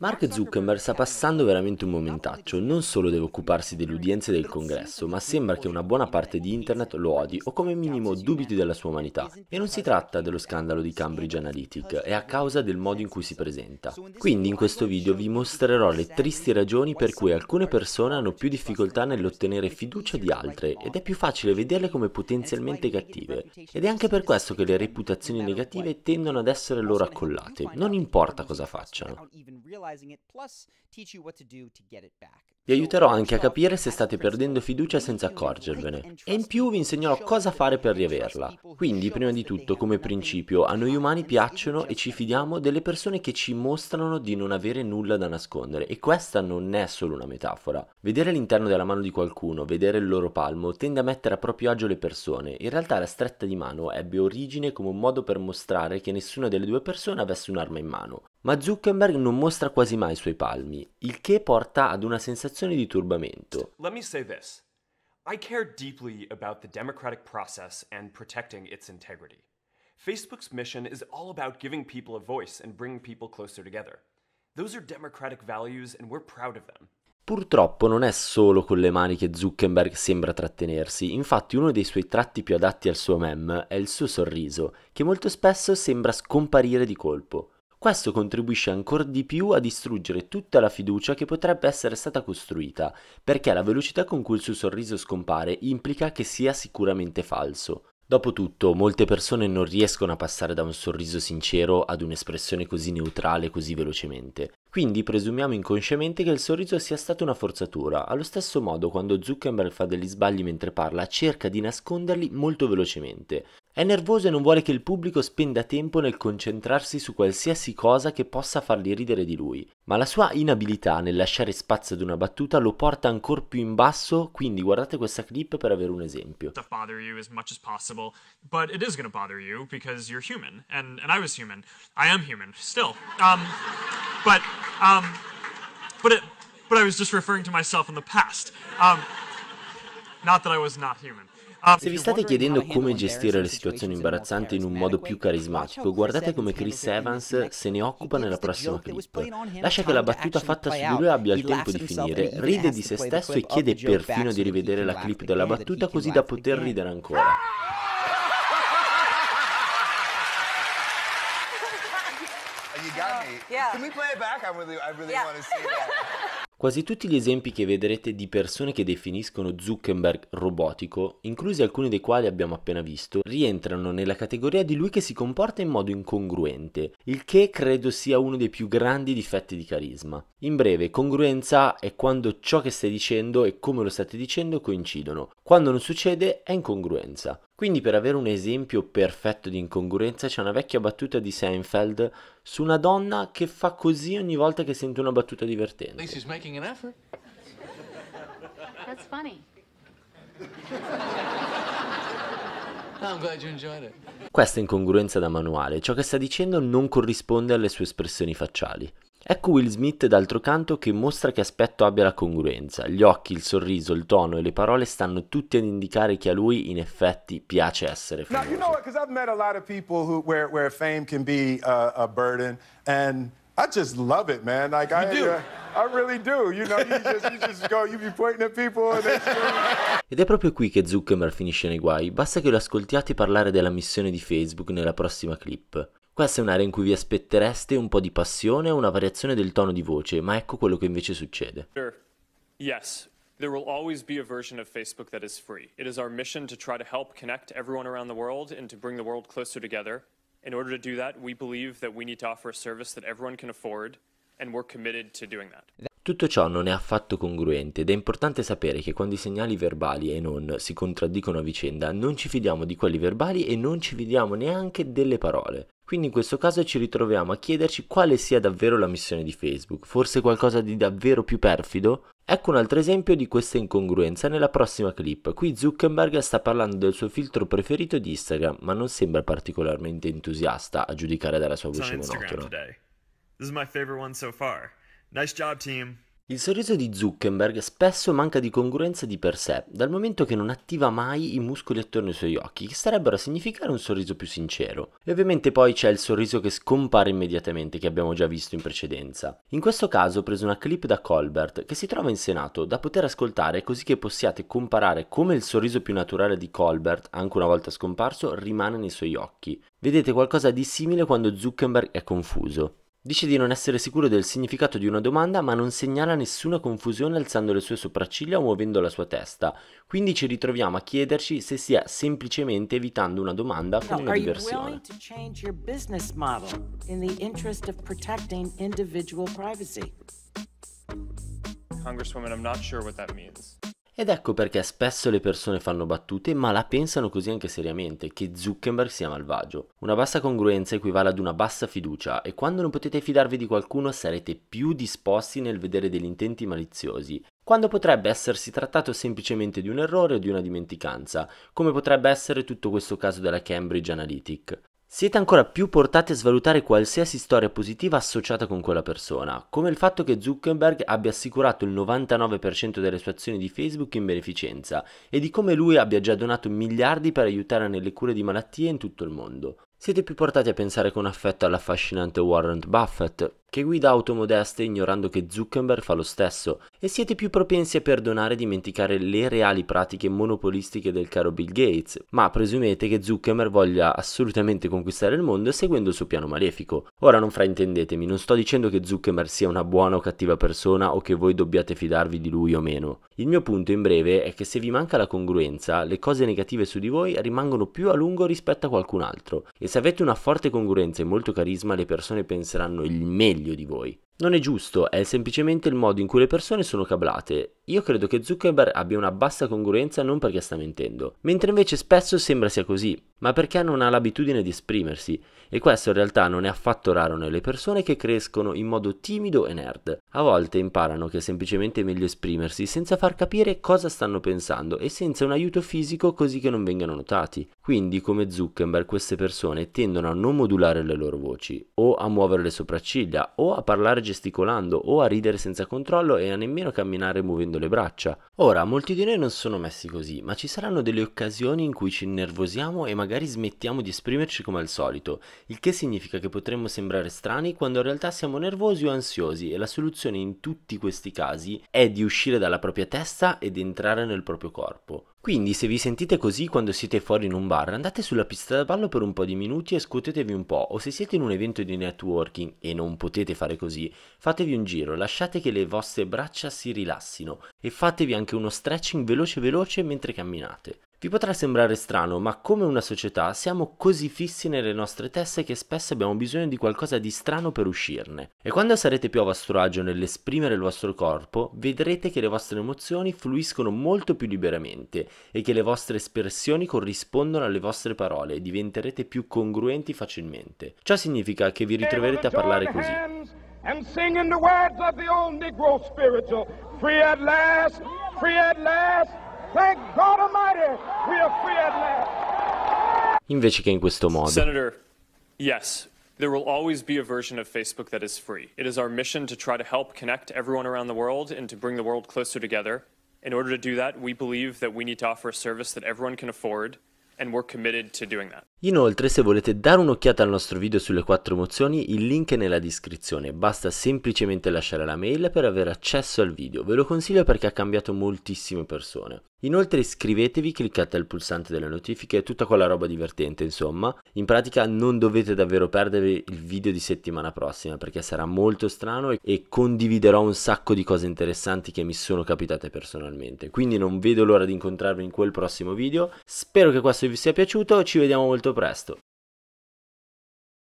Mark Zuckerberg sta passando veramente un momentaccio, non solo deve occuparsi delle udienze del congresso, ma sembra che una buona parte di internet lo odi o come minimo dubiti della sua umanità. E non si tratta dello scandalo di Cambridge Analytica, è a causa del modo in cui si presenta. Quindi in questo video vi mostrerò le tristi ragioni per cui alcune persone hanno più difficoltà nell'ottenere fiducia di altre ed è più facile vederle come potenzialmente cattive. Ed è anche per questo che le reputazioni negative tendono ad essere loro accollate, non importa cosa facciano. Vi aiuterò anche a capire se state perdendo fiducia senza accorgervene e in più vi insegnerò cosa fare per riaverla. Quindi, prima di tutto, come principio, a noi umani piacciono e ci fidiamo delle persone che ci mostrano di non avere nulla da nascondere e questa non è solo una metafora. Vedere l'interno della mano di qualcuno, vedere il loro palmo, tende a mettere a proprio agio le persone. In realtà la stretta di mano ebbe origine come un modo per mostrare che nessuna delle due persone avesse un'arma in mano. Ma Zuckerberg non mostra quasi mai i suoi palmi, il che porta ad una sensazione di turbamento. Let me say this. I care deeply about the democratic process and protecting its integrity. Facebook's mission is all about giving people a voice and bringing people closer together. Those are democratic values and we're proud of them. Purtroppo non è solo con le mani che Zuckerberg sembra trattenersi, infatti uno dei suoi tratti più adatti al suo meme è il suo sorriso, che molto spesso sembra scomparire di colpo. Questo contribuisce ancora di più a distruggere tutta la fiducia che potrebbe essere stata costruita, perché la velocità con cui il suo sorriso scompare implica che sia sicuramente falso. Dopotutto, molte persone non riescono a passare da un sorriso sincero ad un'espressione così neutrale così velocemente. Quindi presumiamo inconsciamente che il sorriso sia stata una forzatura. Allo stesso modo, quando Zuckerberg fa degli sbagli mentre parla, cerca di nasconderli molto velocemente. È nervoso e non vuole che il pubblico spenda tempo nel concentrarsi su qualsiasi cosa che possa fargli ridere di lui, ma la sua inabilità nel lasciare spazio ad una battuta lo porta ancora più in basso, quindi guardate questa clip per avere un esempio. Stuff bother you as much as possible, but it is gonna bother you because you're human, and, and I was human. I am human, still. Um, but, um, but, it, but I was just referring to myself in the past. Um, not that I was not human. Ah, se vi state chiedendo come gestire le situazioni imbarazzanti in un modo più carismatico, guardate come Chris Evans se ne occupa nella prossima clip. Lascia che la battuta fatta su di lui abbia il tempo di finire, ride di se stesso e chiede perfino di rivedere la clip della battuta così da poter ridere ancora. You got me. Yeah. Can we play it back? I really, I really yeah. want to see that. Quasi tutti gli esempi che vedrete di persone che definiscono Zuckerberg robotico, inclusi alcuni dei quali abbiamo appena visto, rientrano nella categoria di lui che si comporta in modo incongruente, il che credo sia uno dei più grandi difetti di carisma. In breve, congruenza è quando ciò che stai dicendo e come lo state dicendo coincidono. Quando non succede è incongruenza. Quindi per avere un esempio perfetto di incongruenza c'è una vecchia battuta di Seinfeld su una donna che fa così ogni volta che sente una battuta divertente. Lisa's making an effort. That's funny. I'm glad you enjoyed it. Questa incongruenza da manuale, ciò che sta dicendo non corrisponde alle sue espressioni facciali. Ecco Will Smith d'altro canto che mostra che aspetto abbia la congruenza. Gli occhi, il sorriso, il tono e le parole stanno tutti ad indicare che a lui in effetti piace essere famoso. Now, you know what, because I've met a lot of people who, where, where fame can be a, a burden and I just love it, man. Like, I, uh, I really do. You know, you just, you just go, you be pointing at people and Ed è proprio qui che Zuckerberg finisce nei guai. Basta che lo ascoltiate parlare della missione di Facebook nella prossima clip. Questa è un'area in cui vi aspettereste un po' di passione o una variazione del tono di voce, ma ecco quello che invece succede. Yes. There will always be a version of Facebook that is free. It is our mission to try to help connect everyone around the world and to bring the world closer together. In order to do that, we believe that we need to offer a service that everyone can afford, and we're committed to doing that. Tutto ciò non è affatto congruente ed è importante sapere che quando i segnali verbali e non si contraddicono a vicenda non ci fidiamo di quelli verbali e non ci fidiamo neanche delle parole. Quindi in questo caso ci ritroviamo a chiederci quale sia davvero la missione di Facebook, forse qualcosa di davvero più perfido? Ecco un altro esempio di questa incongruenza nella prossima clip. Qui Zuckerberg sta parlando del suo filtro preferito di Instagram, ma non sembra particolarmente entusiasta a giudicare dalla sua voce monotona. This is my favorite one so far. Nice team. Il sorriso di Zuckerberg spesso manca di congruenza di per sé, dal momento che non attiva mai i muscoli attorno ai suoi occhi, che starebbero a significare un sorriso più sincero. E ovviamente poi c'è il sorriso che scompare immediatamente, che abbiamo già visto in precedenza. In questo caso ho preso una clip da Colbert, che si trova in Senato, da poter ascoltare così che possiate comparare come il sorriso più naturale di Colbert, anche una volta scomparso, rimane nei suoi occhi. Vedete qualcosa di simile quando Zuckerberg è confuso. Dice di non essere sicuro del significato di una domanda ma non segnala nessuna confusione alzando le sue sopracciglia o muovendo la sua testa, quindi ci ritroviamo a chiederci se stia semplicemente evitando una domanda con una diversione. Congresswoman, I'm not sure what that means. Ed ecco perché spesso le persone fanno battute, ma la pensano così anche seriamente, che Zuckerberg sia malvagio. Una bassa congruenza equivale ad una bassa fiducia e quando non potete fidarvi di qualcuno sarete più disposti nel vedere degli intenti maliziosi, quando potrebbe essersi trattato semplicemente di un errore o di una dimenticanza, come potrebbe essere tutto questo caso della Cambridge Analytic. Siete ancora più portati a svalutare qualsiasi storia positiva associata con quella persona, come il fatto che Zuckerberg abbia assicurato il 99% delle sue azioni di Facebook in beneficenza e di come lui abbia già donato miliardi per aiutare nelle cure di malattie in tutto il mondo. Siete più portati a pensare con affetto all'affascinante Warren Buffett, che guida auto modeste ignorando che Zuckerberg fa lo stesso e siete più propensi a perdonare e dimenticare le reali pratiche monopolistiche del caro Bill Gates, ma presumete che Zuckerberg voglia assolutamente conquistare il mondo seguendo il suo piano malefico. Ora non fraintendetemi, non sto dicendo che Zuckerberg sia una buona o cattiva persona o che voi dobbiate fidarvi di lui o meno. Il mio punto in breve è che se vi manca la congruenza, le cose negative su di voi rimangono più a lungo rispetto a qualcun altro e se avete una forte congruenza e molto carisma le persone penseranno il meglio meglio di voi. Non è giusto, è semplicemente il modo in cui le persone sono cablate. Io credo che Zuckerberg abbia una bassa congruenza non perché sta mentendo, mentre invece spesso sembra sia così, ma perché non ha l'abitudine di esprimersi, e questo in realtà non è affatto raro nelle persone che crescono in modo timido e nerd. A volte imparano che è semplicemente meglio esprimersi senza far capire cosa stanno pensando e senza un aiuto fisico così che non vengano notati. Quindi, come Zuckerberg, queste persone tendono a non modulare le loro voci, o a muovere le sopracciglia, o a parlare gesticolando o a ridere senza controllo e a nemmeno camminare muovendo le braccia. Ora, molti di noi non sono messi così, ma ci saranno delle occasioni in cui ci innervosiamo e magari smettiamo di esprimerci come al solito, il che significa che potremmo sembrare strani quando in realtà siamo nervosi o ansiosi e la soluzione in tutti questi casi è di uscire dalla propria testa ed entrare nel proprio corpo. Quindi se vi sentite così quando siete fuori in un bar, andate sulla pista da ballo per un po' di minuti e scuotetevi un po', o se siete in un evento di networking e non potete fare così, fatevi un giro, lasciate che le vostre braccia si rilassino e fatevi anche uno stretching veloce veloce mentre camminate. Vi potrà sembrare strano, ma come una società siamo così fissi nelle nostre teste che spesso abbiamo bisogno di qualcosa di strano per uscirne. E quando sarete più a vostro agio nell'esprimere il vostro corpo, vedrete che le vostre emozioni fluiscono molto più liberamente e che le vostre espressioni corrispondono alle vostre parole e diventerete più congruenti facilmente. Ciò significa che vi ritroverete a parlare così. And singing the words of the old Negro spiritual, free at last, free at last, thank God! Invece che in questo modo. Senator, yes. There will always be a version of Facebook that is free. It is our mission to try to help connect everyone around the world and to bring the world closer together. In order to do that, we believe that we need to offer a service that everyone can afford and we're committed to doing that. Inoltre, se volete dare un'occhiata al nostro video sulle quattro emozioni, il link è nella descrizione. Basta semplicemente lasciare la mail per avere accesso al video. Ve lo consiglio perché ha cambiato moltissime persone. Inoltre iscrivetevi, cliccate al pulsante delle notifiche è tutta quella roba divertente, insomma. In pratica non dovete davvero perdervi il video di settimana prossima perché sarà molto strano e condividerò un sacco di cose interessanti che mi sono capitate personalmente. Quindi non vedo l'ora di incontrarvi in quel prossimo video. Spero che questo vi sia piaciuto, ci vediamo molto presto.